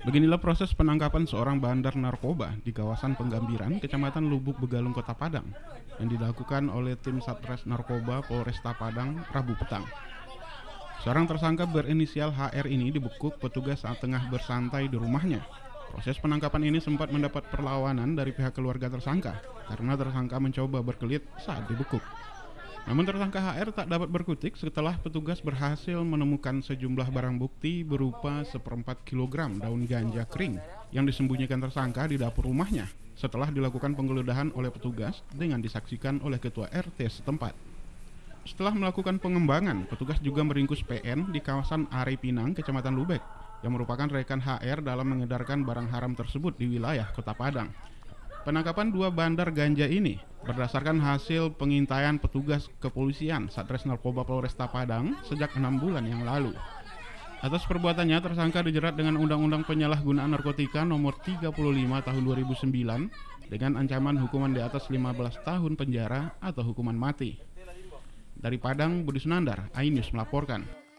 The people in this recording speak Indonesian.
Beginilah proses penangkapan seorang bandar narkoba di kawasan Penggambiran, Kecamatan Lubuk Begalung, Kota Padang, yang dilakukan oleh tim Satres Narkoba Polresta Padang Rabu petang. Seorang tersangka berinisial HR ini dibekuk petugas saat tengah bersantai di rumahnya. Proses penangkapan ini sempat mendapat perlawanan dari pihak keluarga tersangka karena tersangka mencoba berkelit saat dibekuk. Namun tersangka HR tak dapat berkutik setelah petugas berhasil menemukan sejumlah barang bukti berupa seperempat kilogram daun ganja kering yang disembunyikan tersangka di dapur rumahnya setelah dilakukan penggeledahan oleh petugas dengan disaksikan oleh ketua RT setempat. Setelah melakukan pengembangan, petugas juga meringkus PN di kawasan Are Pinang, Kecamatan Lubek, yang merupakan rekan HR dalam mengedarkan barang haram tersebut di wilayah Kota Padang. Penangkapan dua bandar ganja ini berdasarkan hasil pengintaian petugas kepolisian Satres Narkoba Polresta Padang sejak enam bulan yang lalu. Atas perbuatannya, tersangka dijerat dengan Undang-Undang Penyalahgunaan Narkotika Nomor 35 Tahun 2009 dengan ancaman hukuman di atas 15 tahun penjara atau hukuman mati. Dari Padang, Budi Sunandar, iNews melaporkan.